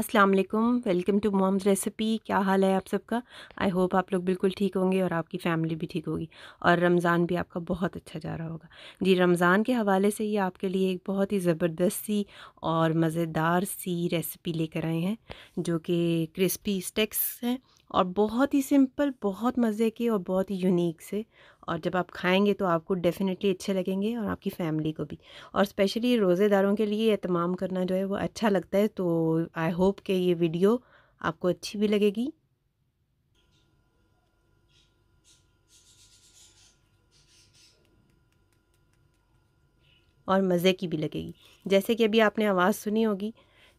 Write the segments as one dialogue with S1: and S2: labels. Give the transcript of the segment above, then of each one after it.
S1: अस्सलाम वालेकुम welcome to moms recipe क्या हाल है आप सबका आई होप आप लोग बिल्कुल ठीक होंगे और आपकी फ़ैमिली भी ठीक होगी और रमज़ान भी आपका बहुत अच्छा जा रहा होगा जी रमज़ान के हवाले से ये आपके लिए एक बहुत ही ज़बरदस्त सी और मज़ेदार सी रेसिपी लेकर आए हैं जो कि क्रिस्पी स्टेक्स हैं और बहुत ही सिंपल बहुत मज़े के और बहुत ही यूनिक से और जब आप खाएंगे तो आपको डेफ़िनेटली अच्छे लगेंगे और आपकी फैमिली को भी और स्पेशली रोज़ेदारों के लिए तमाम करना जो है वो अच्छा लगता है तो आई होप कि ये वीडियो आपको अच्छी भी लगेगी और मज़े की भी लगेगी जैसे कि अभी आपने आवाज़ सुनी होगी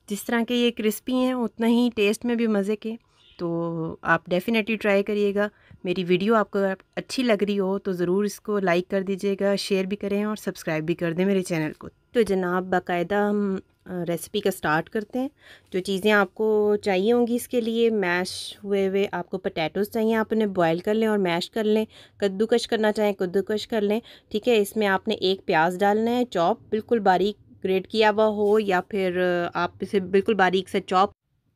S1: जिस तरह के ये क्रिस्पी हैं उतना ही टेस्ट में भी मज़े के तो आप डेफ़िनेटली ट्राई करिएगा मेरी वीडियो आपको अच्छी लग रही हो तो ज़रूर इसको लाइक कर दीजिएगा शेयर भी करें और सब्सक्राइब भी कर दें मेरे चैनल को तो जनाब बाकायदा हम रेसिपी का स्टार्ट करते हैं जो चीज़ें आपको चाहिए होंगी इसके लिए मैश हुए हुए आपको पटेटोज़ चाहिए आप उन्हें बॉयल कर लें और मैश कर लें कद्दूकश करना चाहें कद्दूकश कर लें ठीक है इसमें आपने एक प्याज डालना है चॉप बिल्कुल बारीक ग्रेट किया हुआ हो या फिर आप इसे बिल्कुल बारीक से चॉप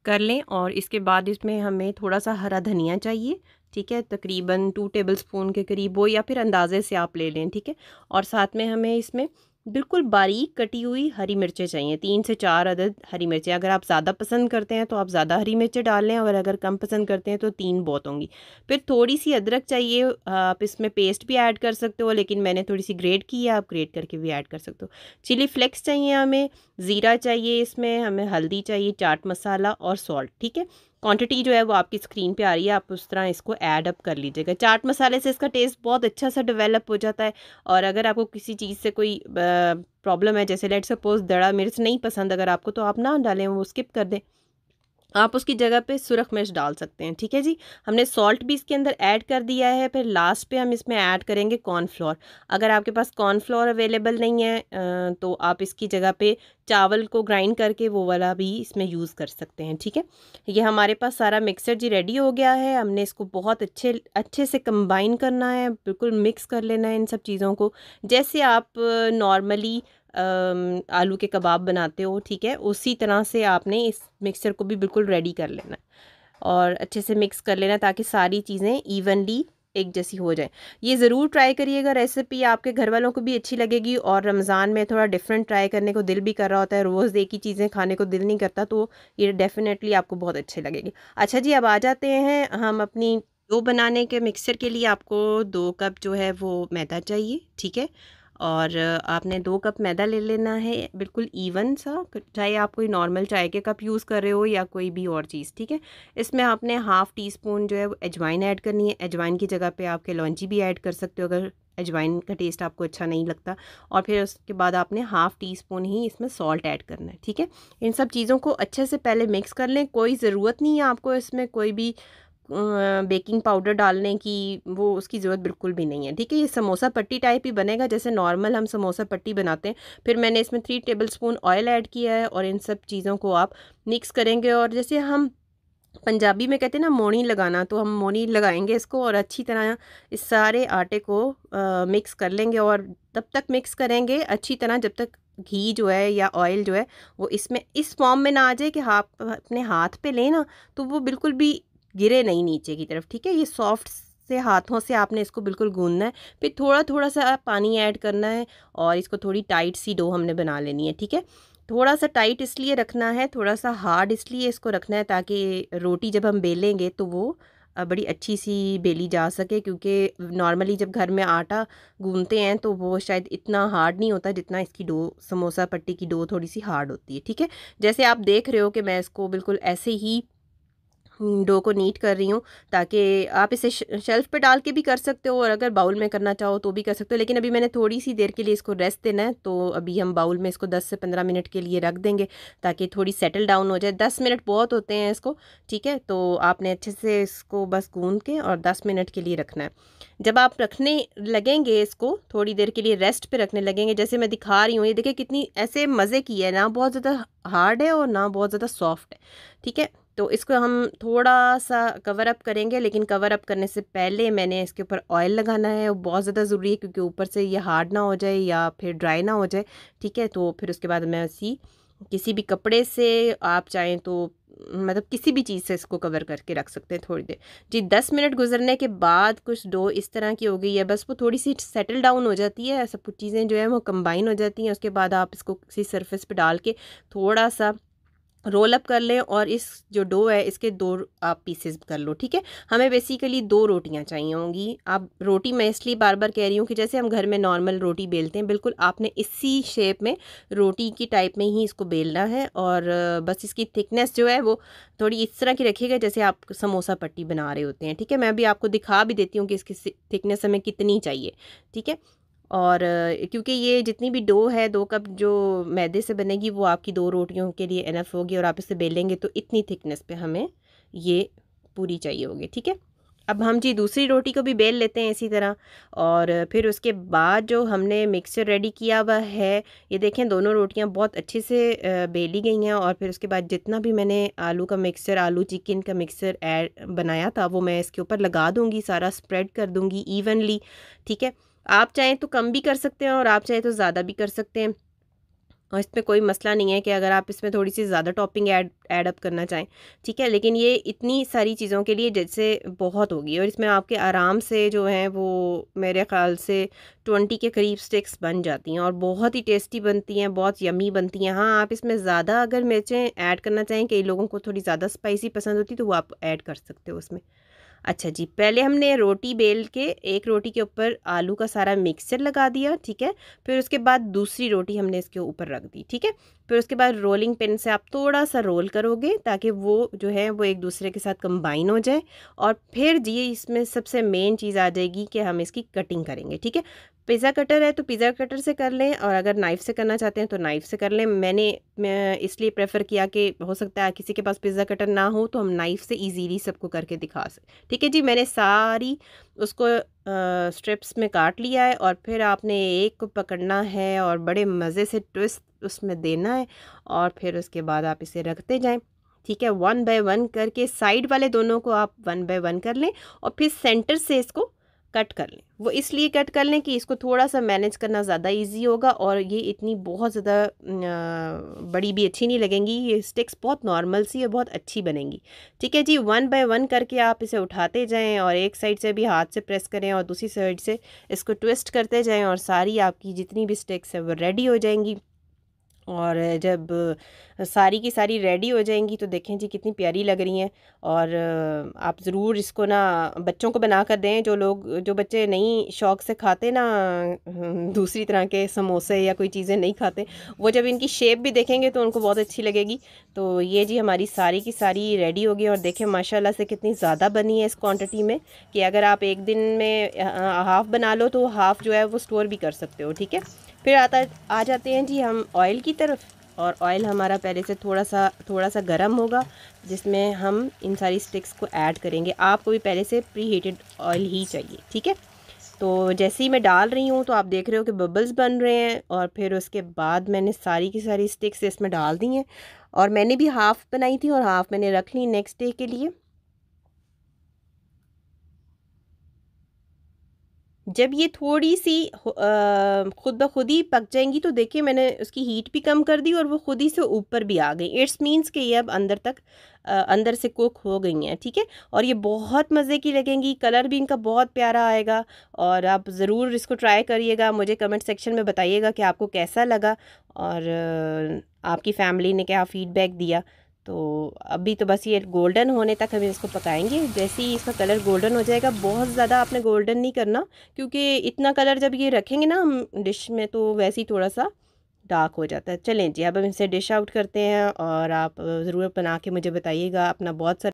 S1: कर लें और इसके बाद इसमें हमें थोड़ा सा हरा धनिया चाहिए ठीक है तकरीबन टू टेबल स्पून के करीब हो या फिर अंदाज़े से आप ले लें ठीक है और साथ में हमें इसमें बिल्कुल बारीक कटी हुई हरी मिर्चें चाहिए तीन से चार अदद हरी मिर्चें अगर आप ज़्यादा पसंद करते हैं तो आप ज़्यादा हरी मिर्चें डाल लें और अगर कम पसंद करते हैं तो तीन बहुत होंगी फिर थोड़ी सी अदरक चाहिए आप इसमें पेस्ट भी ऐड कर सकते हो लेकिन मैंने थोड़ी सी ग्रेट की है आप ग्रेट करके भी ऐड कर सकते हो चिली फ्लेक्स चाहिए हमें ज़ीरा चाहिए इसमें हमें हल्दी चाहिए चाट मसाला और सॉल्ट ठीक है क्वांटिटी जो है वो आपकी स्क्रीन पे आ रही है आप उस तरह इसको ऐड अप कर लीजिएगा चाट मसाले से इसका टेस्ट बहुत अच्छा सा डेवलप हो जाता है और अगर आपको किसी चीज़ से कोई प्रॉब्लम है जैसे लेट सपोज दड़ा मिर्च नहीं पसंद अगर आपको तो आप ना डालें वो स्किप कर दें आप उसकी जगह पे सुरख मिर्च डाल सकते हैं ठीक है जी हमने सॉल्ट भी इसके अंदर ऐड कर दिया है फिर लास्ट पे हम इसमें ऐड करेंगे कॉर्नफ्लोर अगर आपके पास कॉर्नफ्लोर अवेलेबल नहीं है तो आप इसकी जगह पे चावल को ग्राइंड करके वो वाला भी इसमें यूज़ कर सकते हैं ठीक है ये हमारे पास सारा मिक्सर जी रेडी हो गया है हमने इसको बहुत अच्छे अच्छे से कंबाइन करना है बिल्कुल मिक्स कर लेना है इन सब चीज़ों को जैसे आप नॉर्मली आलू के कबाब बनाते हो ठीक है उसी तरह से आपने इस मिक्सचर को भी बिल्कुल रेडी कर लेना और अच्छे से मिक्स कर लेना ताकि सारी चीज़ें इवनली एक जैसी हो जाए ये ज़रूर ट्राई करिएगा रेसिपी आपके घर वालों को भी अच्छी लगेगी और रमज़ान में थोड़ा डिफरेंट ट्राई करने को दिल भी कर रहा होता है रोज़ एक ही चीज़ें खाने को दिल नहीं करता तो ये डेफ़िनेटली आपको बहुत अच्छे लगेगी अच्छा जी अब आ जाते हैं हम अपनी दो बनाने के मिक्सर के लिए आपको दो कप जो है वो मैदा चाहिए ठीक है और आपने दो कप मैदा ले लेना है बिल्कुल इवन सा चाहे आप कोई नॉर्मल चाय के कप यूज़ कर रहे हो या कोई भी और चीज़ ठीक है इसमें आपने हाफ़ टी स्पून जो है वो एजवाइन ऐड करनी है एजवाइन की जगह पे आपके लॉन्ची भी ऐड कर सकते हो अगर अजवाइन का टेस्ट आपको अच्छा नहीं लगता और फिर उसके बाद आपने हाफ़ टी स्पून ही इसमें सॉल्ट ऐड करना है ठीक है इन सब चीज़ों को अच्छे से पहले मिक्स कर लें कोई ज़रूरत नहीं है आपको इसमें कोई भी बेकिंग पाउडर डालने की वो उसकी ज़रूरत बिल्कुल भी नहीं है ठीक है ये समोसा पट्टी टाइप ही बनेगा जैसे नॉर्मल हम समोसा पट्टी बनाते हैं फिर मैंने इसमें three tablespoon oil add किया है और इन सब चीज़ों को आप मिक्स करेंगे और जैसे हम पंजाबी में कहते हैं ना मोनी लगाना तो हम मोनी लगाएंगे इसको और अच्छी तरह इस सारे आटे को आ, मिक्स कर लेंगे और तब तक मिक्स करेंगे अच्छी तरह जब तक घी जो है या ऑयल जो है वो इसमें इस फॉर्म में ना आ जाए कि आप अपने हाथ पे लें ना तो वो बिल्कुल भी गिरे नहीं नीचे की तरफ ठीक है ये सॉफ्ट से हाथों से आपने इसको बिल्कुल गूंदना है फिर थोड़ा थोड़ा सा पानी ऐड करना है और इसको थोड़ी टाइट सी डो हमने बना लेनी है ठीक है थोड़ा सा टाइट इसलिए रखना है थोड़ा सा हार्ड इसलिए इसको रखना है ताकि रोटी जब हम बेलेंगे तो वो बड़ी अच्छी सी बेली जा सके क्योंकि नॉर्मली जब घर में आटा गूंदते हैं तो वो शायद इतना हार्ड नहीं होता जितना इसकी डो समोसा पट्टी की डो थोड़ी सी हार्ड होती है ठीक है जैसे आप देख रहे हो कि मैं इसको बिल्कुल ऐसे ही डो को नीट कर रही हूँ ताकि आप इसे शेल्फ़ पे डाल के भी कर सकते हो और अगर बाउल में करना चाहो तो भी कर सकते हो लेकिन अभी मैंने थोड़ी सी देर के लिए इसको रेस्ट देना है तो अभी हम बाउल में इसको 10 से 15 मिनट के लिए रख देंगे ताकि थोड़ी सेटल डाउन हो जाए 10 मिनट बहुत होते हैं इसको ठीक है तो आपने अच्छे से इसको बस गूंद के और दस मिनट के लिए रखना है जब आप रखने लगेंगे इसको थोड़ी देर के लिए रेस्ट पर रखने लगेंगे जैसे मैं दिखा रही हूँ ये देखिए कितनी ऐसे मज़े की है ना बहुत ज़्यादा हार्ड है और ना बहुत ज़्यादा सॉफ्ट है ठीक है तो इसको हम थोड़ा सा कवर अप करेंगे लेकिन कवर अप करने से पहले मैंने इसके ऊपर ऑयल लगाना है वो बहुत ज़्यादा ज़रूरी है क्योंकि ऊपर से ये हार्ड ना हो जाए या फिर ड्राई ना हो जाए ठीक है तो फिर उसके बाद मैं उसी किसी भी कपड़े से आप चाहें तो मतलब किसी भी चीज़ से इसको कवर करके रख सकते हैं थोड़ी देर जी दस मिनट गुजरने के बाद कुछ डो इस तरह की हो गई है बस वो थोड़ी सी सेटल डाउन हो जाती है सब कुछ चीज़ें जो है वो कंबाइन हो जाती हैं उसके बाद आप इसको किसी सरफेस पे डाल के थोड़ा सा रोल अप कर लें और इस जो डो है इसके दो आप पीसेस कर लो ठीक है हमें बेसिकली दो रोटियां चाहिए होंगी आप रोटी मैं इसलिए बार बार कह रही हूँ कि जैसे हम घर में नॉर्मल रोटी बेलते हैं बिल्कुल आपने इसी शेप में रोटी की टाइप में ही इसको बेलना है और बस इसकी थिकनेस जो है वो थोड़ी इस तरह की रखिएगा जैसे आप समोसा पट्टी बना रहे होते हैं ठीक है मैं अभी आपको दिखा भी देती हूँ कि इसकी थिकनेस हमें कितनी चाहिए ठीक है और क्योंकि ये जितनी भी डो है दो कप जो मैदे से बनेगी वो आपकी दो रोटियों के लिए एनफ होगी और आप इसे बेलेंगे तो इतनी थिकनेस पे हमें ये पूरी चाहिए होगी ठीक है अब हम जी दूसरी रोटी को भी बेल लेते हैं इसी तरह और फिर उसके बाद जो हमने मिक्सचर रेडी किया हुआ है ये देखें दोनों रोटियां बहुत अच्छे से बेली गई हैं और फिर उसके बाद जितना भी मैंने आलू का मिक्सचर आलू चिकन का मिक्सचर ऐड बनाया था वो मैं इसके ऊपर लगा दूँगी सारा स्प्रेड कर दूँगी इवनली ठीक है आप चाहें तो कम भी कर सकते हैं और आप चाहें तो ज़्यादा भी कर सकते हैं और इसमें कोई मसला नहीं है कि अगर आप इसमें थोड़ी सी ज़्यादा टॉपिंग ऐड ऐड अप करना चाहें ठीक है लेकिन ये इतनी सारी चीज़ों के लिए जैसे बहुत होगी और इसमें आपके आराम से जो है वो मेरे ख़्याल से ट्वेंटी के करीब स्टिक्स बन जाती हैं और बहुत ही टेस्टी बनती हैं बहुत यमी बनती हैं हाँ आप इसमें ज़्यादा अगर मिर्चें ऐड करना चाहें कई लोगों को थोड़ी ज़्यादा स्पाइसी पसंद होती तो वो आप ऐड कर सकते हो उसमें अच्छा जी पहले हमने रोटी बेल के एक रोटी के ऊपर आलू का सारा मिक्सचर लगा दिया ठीक है फिर उसके बाद दूसरी रोटी हमने इसके ऊपर रख दी ठीक है फिर उसके बाद रोलिंग पिन से आप थोड़ा सा रोल करोगे ताकि वो जो है वो एक दूसरे के साथ कंबाइन हो जाए और फिर जी इसमें सबसे मेन चीज़ आ जाएगी कि हम इसकी कटिंग करेंगे ठीक है पिज़्ज़ा कटर है तो पिज़्ज़ा कटर से कर लें और अगर नाइफ़ से करना चाहते हैं तो नाइफ़ से कर लें मैंने इसलिए प्रेफर किया कि हो सकता है किसी के पास पिज़्ज़ा कटर ना हो तो हम नाइफ़ से इजीली सबको करके दिखा सकें ठीक है जी मैंने सारी उसको स्ट्रिप्स में काट लिया है और फिर आपने एक को पकड़ना है और बड़े मज़े से ट्विस्ट उसमें देना है और फिर उसके बाद आप इसे रखते जाएँ ठीक है वन बाय वन करके साइड वाले दोनों को आप वन बाय वन कर लें और फिर सेंटर से इसको कट कर लें वो इसलिए कट कर लें कि इसको थोड़ा सा मैनेज करना ज़्यादा इजी होगा और ये इतनी बहुत ज़्यादा बड़ी भी अच्छी नहीं लगेंगी ये स्टिक्स बहुत नॉर्मल सी और बहुत अच्छी बनेंगी ठीक है जी वन बाय वन करके आप इसे उठाते जाएं और एक साइड से भी हाथ से प्रेस करें और दूसरी साइड से इसको ट्विस्ट करते जाएँ और सारी आपकी जितनी भी स्टिक्स है वो रेडी हो जाएंगी और जब सारी की सारी रेडी हो जाएंगी तो देखें जी कितनी प्यारी लग रही हैं और आप ज़रूर इसको ना बच्चों को बना कर दें जो लोग जो बच्चे नहीं शौक़ से खाते ना दूसरी तरह के समोसे या कोई चीज़ें नहीं खाते वो जब इनकी शेप भी देखेंगे तो उनको बहुत अच्छी लगेगी तो ये जी हमारी सारी की सारी रेडी होगी और देखें माशा से कितनी ज़्यादा बनी है इस क्वान्टिटी में कि अगर आप एक दिन में हाफ़ बना लो तो हाफ़ जो है वो स्टोर भी कर सकते हो ठीक है फिर आता आ जाते हैं जी हम ऑयल की तरफ और ऑयल हमारा पहले से थोड़ा सा थोड़ा सा गर्म होगा जिसमें हम इन सारी स्टिक्स को ऐड करेंगे आपको भी पहले से प्री हीटेड ऑयल ही चाहिए ठीक है तो जैसे ही मैं डाल रही हूँ तो आप देख रहे हो कि बबल्स बन रहे हैं और फिर उसके बाद मैंने सारी की सारी स्टिक्स इसमें डाल दी हैं और मैंने भी हाफ़ बनाई थी और हाफ़ मैंने रख ली नेक्स्ट डे के लिए जब ये थोड़ी सी खुद ब खुद ही पक जाएंगी तो देखिए मैंने उसकी हीट भी कम कर दी और वो खुद ही से ऊपर भी आ गई इट्स मीन्स कि ये अब अंदर तक अंदर से कुक हो गई हैं ठीक है और ये बहुत मज़े की लगेंगी कलर भी इनका बहुत प्यारा आएगा और आप ज़रूर इसको ट्राई करिएगा मुझे कमेंट सेक्शन में बताइएगा कि आपको कैसा लगा और आपकी फ़ैमिली ने क्या फ़ीडबैक दिया तो अभी तो बस ये गोल्डन होने तक हम इसको पकाएंगे जैसे ही इसका कलर गोल्डन हो जाएगा बहुत ज़्यादा आपने गोल्डन नहीं करना क्योंकि इतना कलर जब ये रखेंगे ना हम डिश में तो वैसे ही थोड़ा सा डार्क हो जाता है चलें जी अब हम इसे डिश आउट करते हैं और आप ज़रूर बना के मुझे बताइएगा अपना बहुत सारा